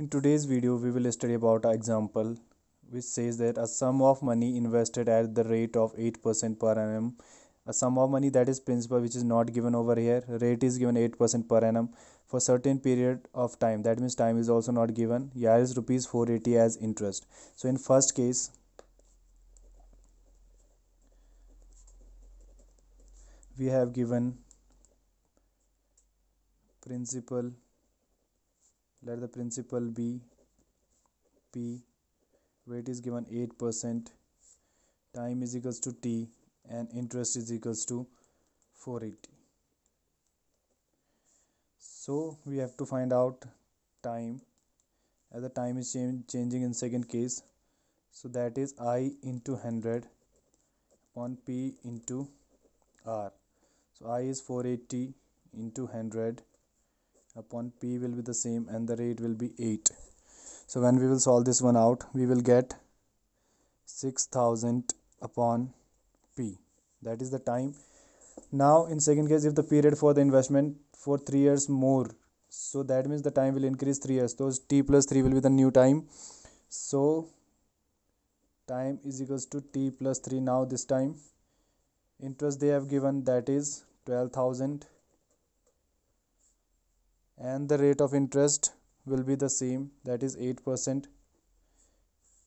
In today's video, we will study about an example which says that a sum of money invested at the rate of 8% per annum, a sum of money that is principal which is not given over here, rate is given 8% per annum for certain period of time. That means time is also not given. Yeah, rupees 480 as interest. So in first case, we have given principal let the principal be p weight is given 8% time is equals to t and interest is equals to 480 so we have to find out time as the time is change, changing in second case so that is i into 100 upon p into r so i is 480 into 100 upon p will be the same and the rate will be 8 so when we will solve this one out we will get 6000 upon p that is the time now in second case if the period for the investment for 3 years more so that means the time will increase 3 years so t plus 3 will be the new time so time is equals to t plus 3 now this time interest they have given that is 12000 and the rate of interest will be the same that is 8%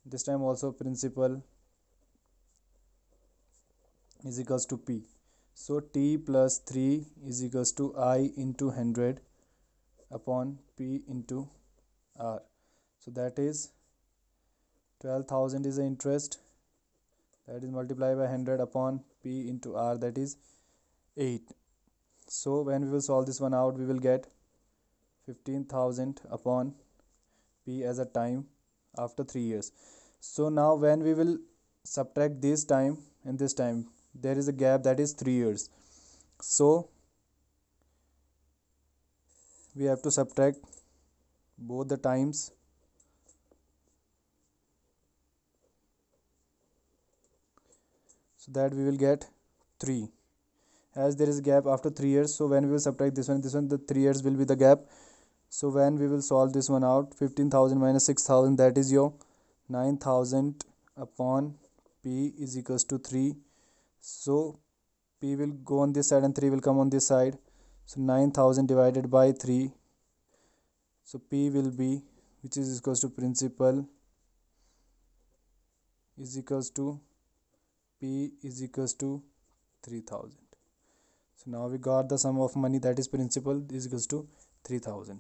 this time also principal is equals to p so t plus 3 is equals to i into 100 upon p into r so that is 12000 is the interest that is multiplied by 100 upon p into r that is 8 so when we will solve this one out we will get 15000 upon p as a time after 3 years so now when we will subtract this time and this time there is a gap that is 3 years so we have to subtract both the times so that we will get 3 as there is a gap after 3 years so when we will subtract this one this one the 3 years will be the gap so when we will solve this one out 15000 minus 6000 that is your 9000 upon p is equals to 3 so p will go on this side and 3 will come on this side so 9000 divided by 3 so p will be which is equals to principal is equals to p is equals to 3000 so now we got the sum of money that is principal is equals to 3000